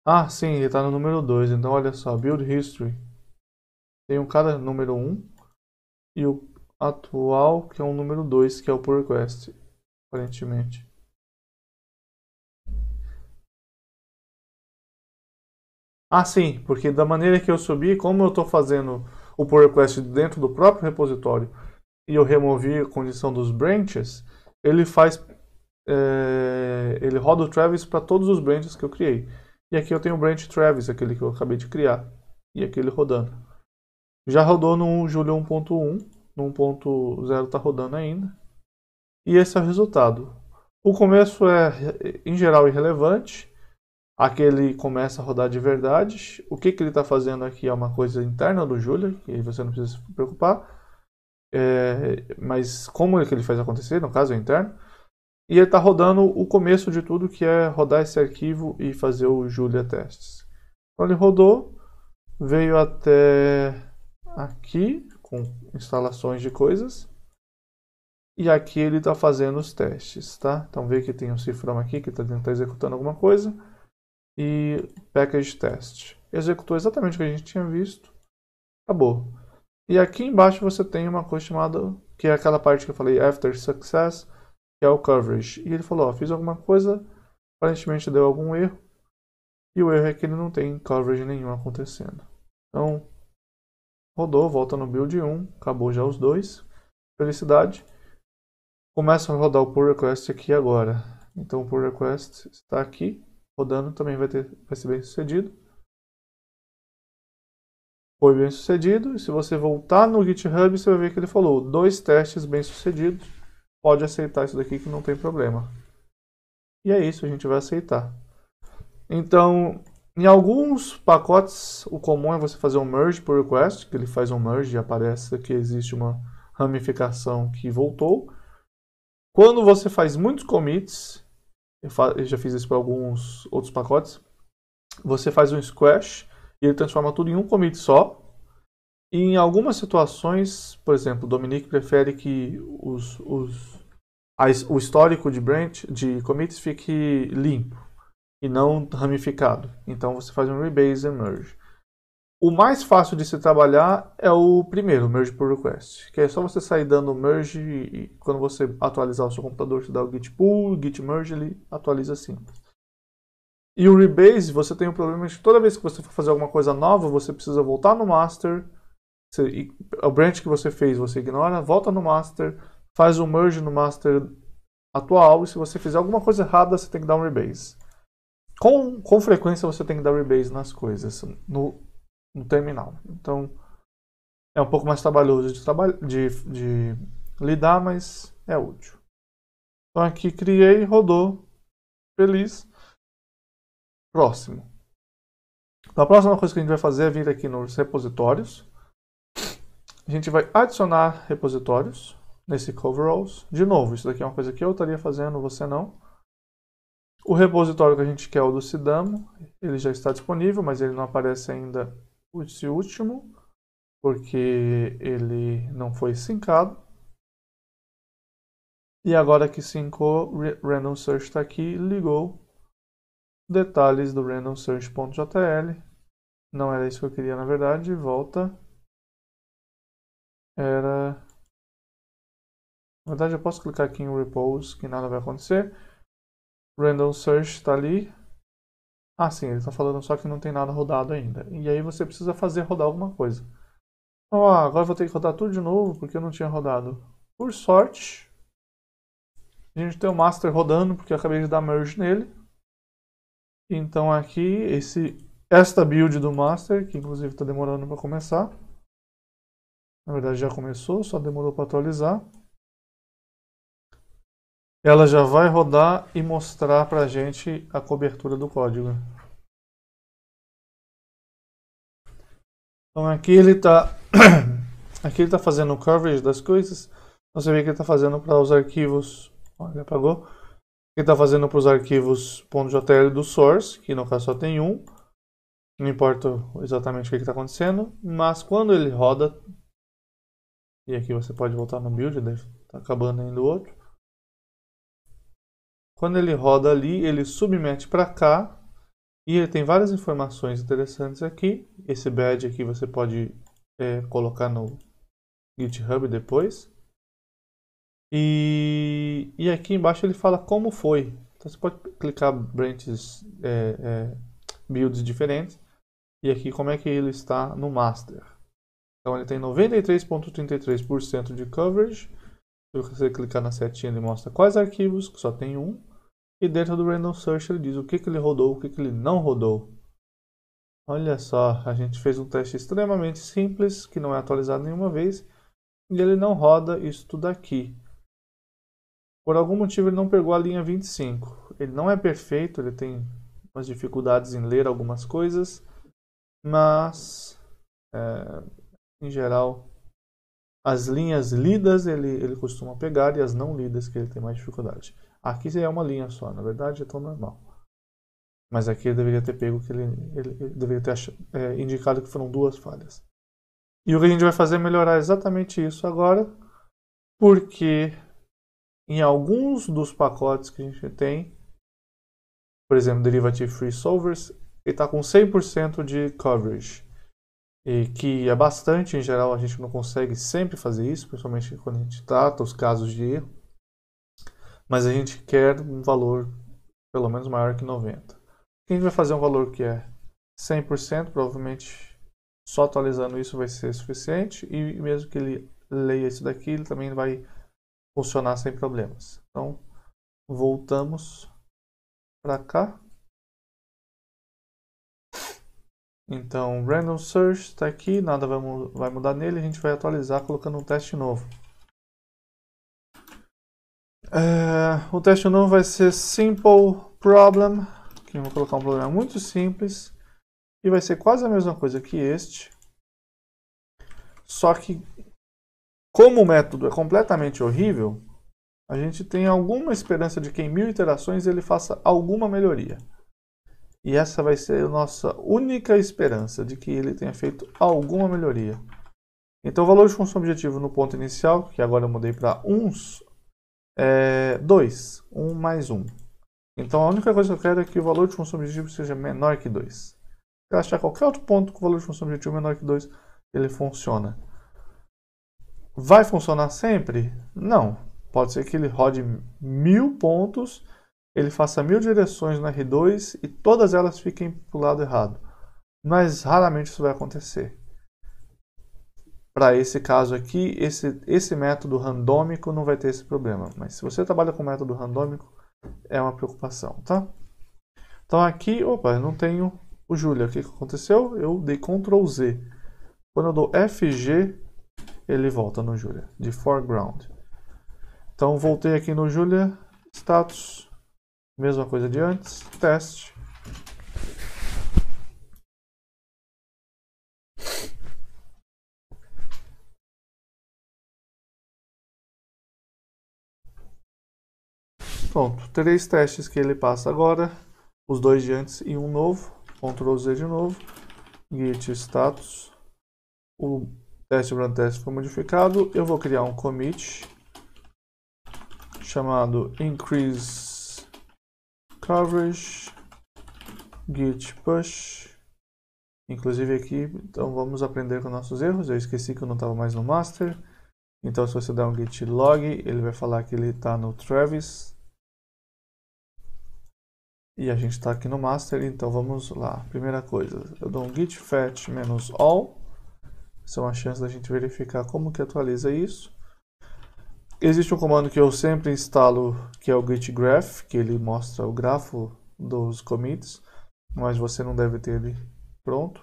Ah, sim, ele tá no número 2. Então, olha só, Build History. Tem um cara número 1 um, e o atual, que é o número 2, que é o Pull Request, aparentemente. Ah, sim, porque da maneira que eu subi, como eu estou fazendo o pull request dentro do próprio repositório e eu removi a condição dos branches, ele faz, é, ele roda o Travis para todos os branches que eu criei. E aqui eu tenho o branch Travis, aquele que eu acabei de criar. E aquele rodando. Já rodou no Julio 1.1. No 1.0 está rodando ainda. E esse é o resultado. O começo é, em geral, irrelevante. Aqui ele começa a rodar de verdade. O que, que ele está fazendo aqui é uma coisa interna do Julia, que você não precisa se preocupar. É, mas como é que ele faz acontecer, no caso é interno. E ele está rodando o começo de tudo, que é rodar esse arquivo e fazer o Julia Tests. Então ele rodou, veio até aqui, com instalações de coisas. E aqui ele está fazendo os testes, tá? Então vê que tem um cifrão aqui que está tentando tá executando alguma coisa. E package test. Executou exatamente o que a gente tinha visto. Acabou. E aqui embaixo você tem uma coisa chamada, que é aquela parte que eu falei, after success que é o coverage. E ele falou, ó, fiz alguma coisa, aparentemente deu algum erro, e o erro é que ele não tem coverage nenhum acontecendo. Então, rodou, volta no build 1, acabou já os dois, felicidade. Começa a rodar o pull request aqui agora. Então o pull request está aqui, rodando, também vai, ter, vai ser bem sucedido. Foi bem sucedido, e se você voltar no GitHub, você vai ver que ele falou dois testes bem sucedidos pode aceitar isso daqui que não tem problema. E é isso, a gente vai aceitar. Então, em alguns pacotes, o comum é você fazer um merge por request, que ele faz um merge e aparece que existe uma ramificação que voltou. Quando você faz muitos commits, eu, fa eu já fiz isso para alguns outros pacotes, você faz um squash e ele transforma tudo em um commit só, em algumas situações, por exemplo, Dominique prefere que os, os, o histórico de branch, de commits fique limpo e não ramificado. Então você faz um rebase e merge. O mais fácil de se trabalhar é o primeiro, merge por request, que é só você sair dando merge e quando você atualizar o seu computador, você dá o git pull, git merge, ele atualiza assim. E o rebase, você tem o problema de que toda vez que você for fazer alguma coisa nova, você precisa voltar no master, você, o branch que você fez, você ignora, volta no master, faz o merge no master atual e se você fizer alguma coisa errada, você tem que dar um rebase. Com, com frequência você tem que dar rebase nas coisas no, no terminal. Então é um pouco mais trabalhoso de, traba de, de lidar, mas é útil. Então aqui criei, rodou, feliz. Próximo. Então, a próxima coisa que a gente vai fazer é vir aqui nos repositórios. A gente vai adicionar repositórios nesse coveralls. De novo, isso daqui é uma coisa que eu estaria fazendo, você não. O repositório que a gente quer é o do Sidamo. Ele já está disponível, mas ele não aparece ainda esse último, porque ele não foi sincado. E agora que sincou, Random Search está aqui, ligou detalhes do randomsearch.jl. Não era isso que eu queria, na verdade. Volta era... Na verdade, eu posso clicar aqui em Repose, que nada vai acontecer. Random Search está ali. Ah, sim, eles estão falando só que não tem nada rodado ainda. E aí você precisa fazer rodar alguma coisa. Então, ó, agora vou ter que rodar tudo de novo, porque eu não tinha rodado. Por sorte, a gente tem o master rodando, porque eu acabei de dar merge nele. Então aqui, esse, esta build do master, que inclusive está demorando para começar. Na verdade já começou, só demorou para atualizar. Ela já vai rodar e mostrar para a gente a cobertura do código. Então aqui ele está aqui ele tá fazendo o coverage das coisas. Então, você vê que ele está fazendo para os arquivos. Olha, apagou. Ele está fazendo para os arquivos .jtl do source, que no caso só tem um. Não importa exatamente o que está acontecendo, mas quando ele roda, e aqui você pode voltar no build, está né? acabando ainda o outro. Quando ele roda ali, ele submete para cá. E ele tem várias informações interessantes aqui. Esse badge aqui você pode é, colocar no GitHub depois. E, e aqui embaixo ele fala como foi. Então você pode clicar branches, é, é, builds diferentes. E aqui como é que ele está no master. Então ele tem 93,33% de coverage. Se você clicar na setinha, ele mostra quais arquivos, que só tem um. E dentro do Random Search ele diz o que, que ele rodou, o que, que ele não rodou. Olha só, a gente fez um teste extremamente simples, que não é atualizado nenhuma vez. E ele não roda isso tudo aqui. Por algum motivo ele não pegou a linha 25. Ele não é perfeito, ele tem umas dificuldades em ler algumas coisas. Mas... É em geral, as linhas lidas ele, ele costuma pegar e as não lidas que ele tem mais dificuldade. Aqui é uma linha só, na verdade é tão normal. Mas aqui ele deveria ter pego que ele, ele, ele deveria ter é, indicado que foram duas falhas. E o que a gente vai fazer é melhorar exatamente isso agora, porque em alguns dos pacotes que a gente tem, por exemplo, Derivative Free Solvers, ele está com 100% de coverage e que é bastante em geral, a gente não consegue sempre fazer isso, principalmente quando a gente trata os casos de erro, mas a gente quer um valor pelo menos maior que 90. A gente vai fazer um valor que é 100%, provavelmente só atualizando isso vai ser suficiente, e mesmo que ele leia isso daqui, ele também vai funcionar sem problemas. Então, voltamos para cá. Então, random search está aqui, nada vai, mu vai mudar nele, a gente vai atualizar colocando um teste novo. É, o teste novo vai ser simple problem, que eu vou colocar um problema muito simples, e vai ser quase a mesma coisa que este, só que como o método é completamente horrível, a gente tem alguma esperança de que em mil iterações ele faça alguma melhoria. E essa vai ser a nossa única esperança de que ele tenha feito alguma melhoria. Então, o valor de função objetivo no ponto inicial, que agora eu mudei para uns, é 2, 1 um mais 1. Um. Então, a única coisa que eu quero é que o valor de função objetivo seja menor que 2. Se eu achar qualquer outro ponto com o valor de função objetivo é menor que 2, ele funciona. Vai funcionar sempre? Não. Pode ser que ele rode mil pontos ele faça mil direções no R2 e todas elas fiquem para o lado errado. Mas raramente isso vai acontecer. Para esse caso aqui, esse, esse método randômico não vai ter esse problema. Mas se você trabalha com método randômico, é uma preocupação, tá? Então aqui, opa, eu não tenho o Julia. O que aconteceu? Eu dei Ctrl Z. Quando eu dou FG, ele volta no Julia, de foreground. Então voltei aqui no Julia, status, Mesma coisa de antes. Teste. Pronto, três testes que ele passa agora, os dois de antes e um novo, Ctrl Z de novo, git status, o teste run test foi modificado, eu vou criar um commit chamado increase coverage, git push. Inclusive aqui, então vamos aprender com nossos erros. Eu esqueci que eu não estava mais no master. Então se você der um git log, ele vai falar que ele está no Travis. E a gente está aqui no master, então vamos lá. Primeira coisa, eu dou um git fetch all. Essa é uma chance da gente verificar como que atualiza isso. Existe um comando que eu sempre instalo, que é o git graph, que ele mostra o grafo dos commits, mas você não deve ter ele pronto.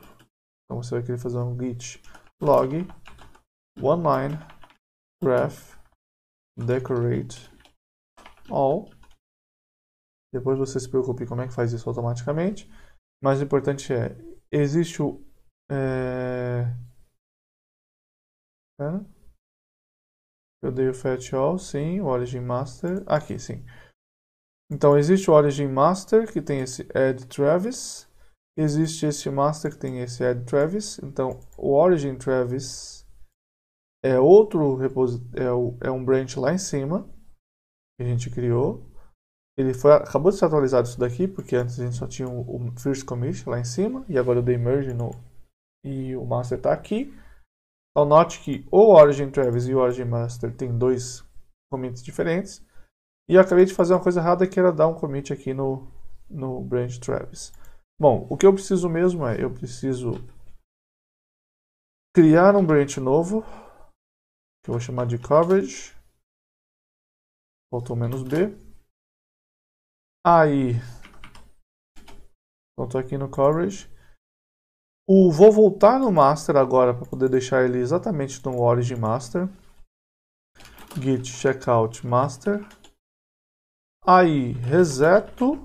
Então você vai querer fazer um git log line graph decorate all. Depois você se preocupe como é que faz isso automaticamente. Mas o importante é, existe o... É... Eu dei o fetch all, sim, o origin master, aqui sim. Então existe o origin master que tem esse add Travis, existe esse master que tem esse add Travis, então o origin Travis é outro é, é um branch lá em cima que a gente criou. Ele foi, acabou de ser atualizado isso daqui, porque antes a gente só tinha o, o first commit lá em cima, e agora eu dei merge no, e o master está aqui. Então note que o Origin Travis e o Origin Master tem dois commits diferentes. E eu acabei de fazer uma coisa errada que era dar um commit aqui no, no branch Travis. Bom, o que eu preciso mesmo é, eu preciso criar um branch novo, que eu vou chamar de coverage, faltou menos B. Aí, estou aqui no coverage, o, vou voltar no master agora para poder deixar ele exatamente no origin master. Git checkout master. Aí, reseto.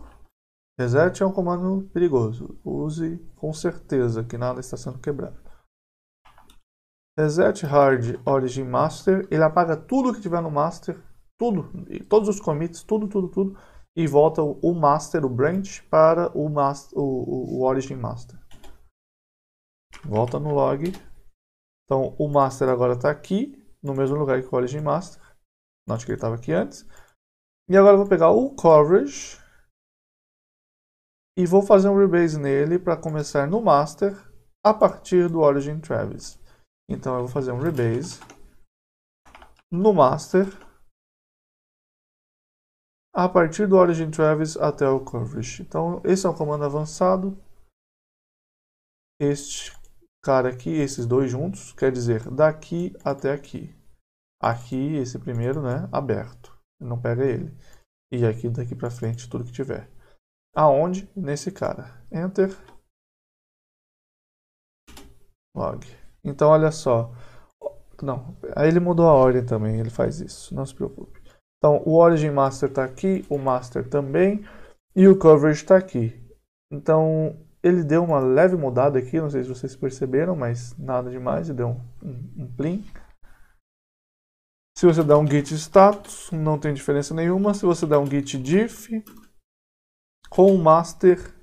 Reset é um comando perigoso. Use com certeza que nada está sendo quebrado. Reset hard origin master. Ele apaga tudo que tiver no master. Tudo. Todos os commits, tudo, tudo, tudo. E volta o master, o branch, para o, master, o, o, o origin master volta no log. Então o master agora está aqui, no mesmo lugar que o origin master. Note que ele estava aqui antes. E agora eu vou pegar o coverage e vou fazer um rebase nele para começar no master a partir do origin Travis. Então eu vou fazer um rebase no master a partir do origin Travis até o coverage. Então esse é um comando avançado. Este Cara, aqui esses dois juntos quer dizer daqui até aqui. Aqui, esse primeiro, né? Aberto. Não pega ele. E aqui daqui para frente, tudo que tiver. Aonde? Nesse cara. Enter. Log. Então, olha só. Não, aí ele mudou a ordem também, ele faz isso, não se preocupe. Então, o Origin Master está aqui, o Master também, e o Coverage está aqui. Então, ele deu uma leve mudada aqui, não sei se vocês perceberam, mas nada demais, ele deu um, um, um plim. Se você dá um git status, não tem diferença nenhuma. Se você dá um git diff com o master,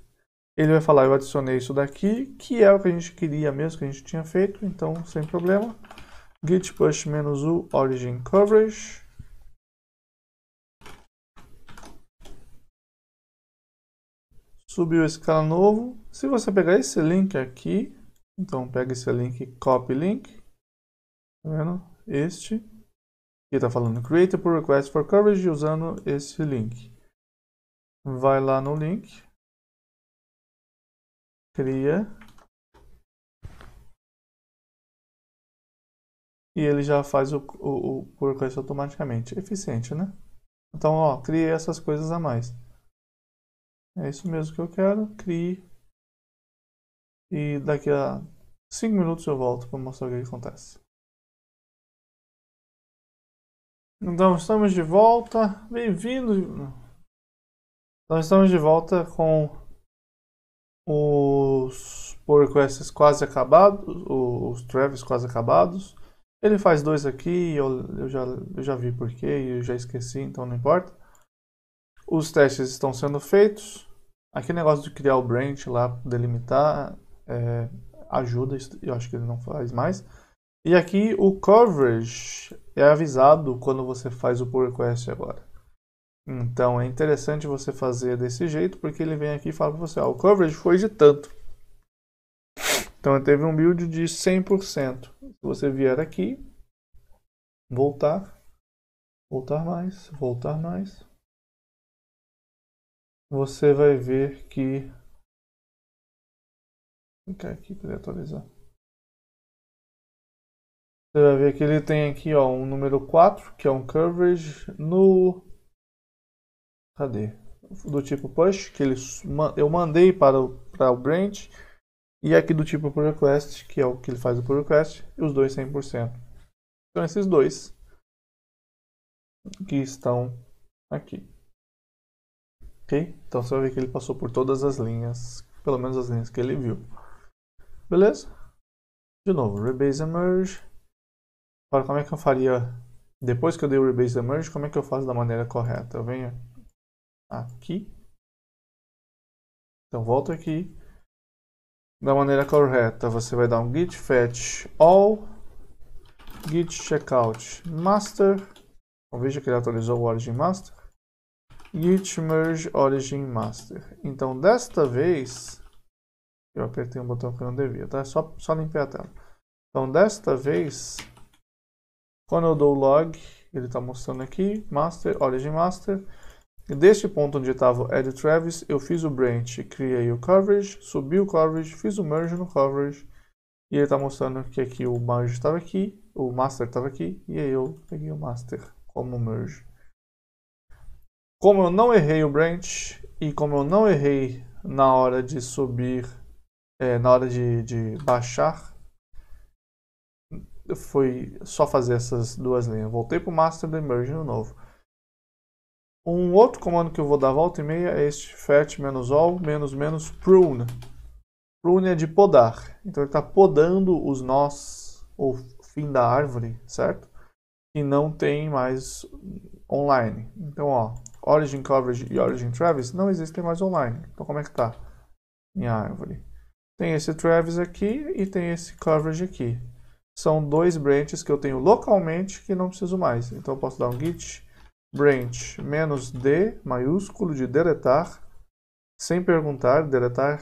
ele vai falar, eu adicionei isso daqui, que é o que a gente queria mesmo, que a gente tinha feito, então sem problema. git push-u origin coverage subiu esse cara novo. Se você pegar esse link aqui, então pega esse link, copy link, tá vendo? Este, que está falando Create a pull request for coverage usando esse link. Vai lá no link, cria, e ele já faz o, o, o pull request automaticamente. Eficiente, né? Então, ó, criei essas coisas a mais. É isso mesmo que eu quero. Crie. E daqui a 5 minutos eu volto para mostrar o que acontece. Então estamos de volta. Bem-vindo. Então estamos de volta com os pull requests quase acabados, os travis quase acabados. Ele faz dois aqui, eu, eu, já, eu já vi porquê e eu já esqueci, então não importa. Os testes estão sendo feitos. Aqui o negócio de criar o branch lá, delimitar, é, ajuda, eu acho que ele não faz mais. E aqui o coverage é avisado quando você faz o pull request agora. Então é interessante você fazer desse jeito, porque ele vem aqui e fala para você, ó, o coverage foi de tanto. Então teve um build de 100%. Se você vier aqui, voltar, voltar mais, voltar mais, você vai ver que. Vou cá aqui para ele atualizar. Você vai ver que ele tem aqui ó, um número 4, que é um coverage no. Cadê? Do tipo push, que ele, eu mandei para o, para o branch. E aqui do tipo pull request, que é o que ele faz o pull request, e os dois 100%. Então esses dois que estão aqui. Ok? Então você vai ver que ele passou por todas as linhas, pelo menos as linhas que ele viu. Beleza? De novo, Rebase and Merge. Agora como é que eu faria, depois que eu dei o Rebase and Merge, como é que eu faço da maneira correta? Eu venho aqui. Então volto aqui. Da maneira correta, você vai dar um git fetch all, git checkout master. Então, veja que ele atualizou o origin master. Git Merge Origin Master. Então, desta vez, eu apertei um botão que não devia, tá? É só, só limpei a tela. Então, desta vez, quando eu dou log, ele está mostrando aqui, master, origin master. E deste ponto onde estava o Ed Travis, eu fiz o branch, criei o coverage, subi o coverage, fiz o merge no coverage. E ele está mostrando que aqui o merge estava aqui, o master estava aqui, e aí eu peguei o master como merge. Como eu não errei o branch e como eu não errei na hora de subir, é, na hora de, de baixar, foi só fazer essas duas linhas. Voltei para o master do merge no novo. Um outro comando que eu vou dar volta e meia é este fetch all menos menos prune. Prune é de podar. Então ele está podando os nós o fim da árvore, certo? E não tem mais online. Então, ó, Origin Coverage e Origin Travis não existem mais online. Então como é que tá? Minha árvore. Tem esse Travis aqui e tem esse Coverage aqui. São dois branches que eu tenho localmente que não preciso mais. Então eu posso dar um git branch menos "d" maiúsculo de deletar sem perguntar, deletar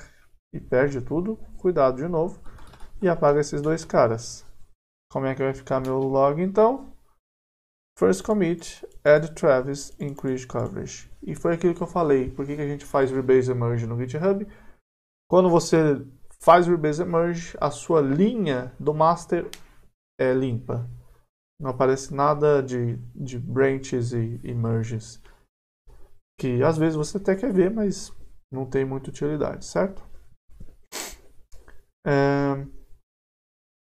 e perde tudo. Cuidado de novo e apaga esses dois caras. Como é que vai ficar meu log então? First commit, add Travis, increase coverage. E foi aquilo que eu falei. Por que, que a gente faz rebase merge no GitHub? Quando você faz rebase merge, a sua linha do master é limpa. Não aparece nada de, de branches e, e merges. Que às vezes você até quer ver, mas não tem muita utilidade, certo? É...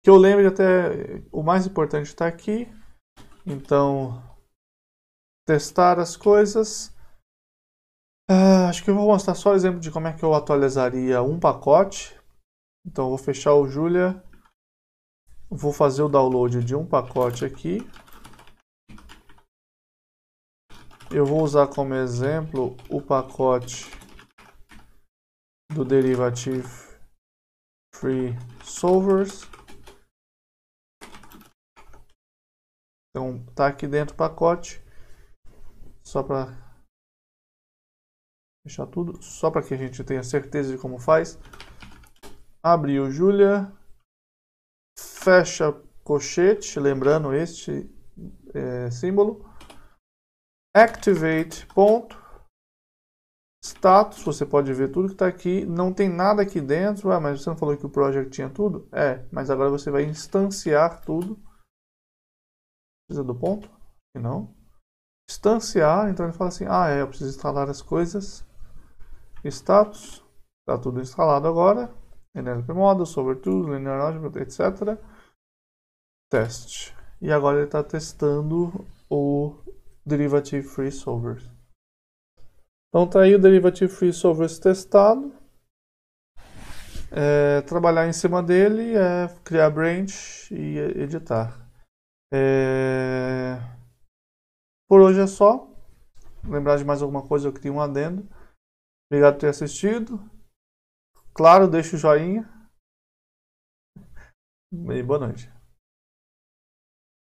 Que eu lembre até, o mais importante está aqui, então testar as coisas. Ah, acho que eu vou mostrar só o exemplo de como é que eu atualizaria um pacote. Então vou fechar o Julia, vou fazer o download de um pacote aqui. Eu vou usar como exemplo o pacote do Derivative Free Solvers. Então tá aqui dentro o pacote. Só para fechar tudo, só para que a gente tenha certeza de como faz. Abre o Julia, fecha cochete, lembrando este é, símbolo. Activate ponto status, você pode ver tudo que está aqui, não tem nada aqui dentro, ah, mas você não falou que o project tinha tudo? É, mas agora você vai instanciar tudo Precisa do ponto? E não. Instanciar, então ele fala assim, ah é, eu preciso instalar as coisas. Status, está tudo instalado agora. NLP Model, Sobertools, Linear Algebra, etc. Teste. E agora ele está testando o Derivative Free Solvers. Então tá aí o Derivative Free Solvers testado. É, trabalhar em cima dele é criar branch e editar. É... Por hoje é só. Lembrar de mais alguma coisa, eu queria um adendo. Obrigado por ter assistido. Claro, deixa o joinha. E boa noite.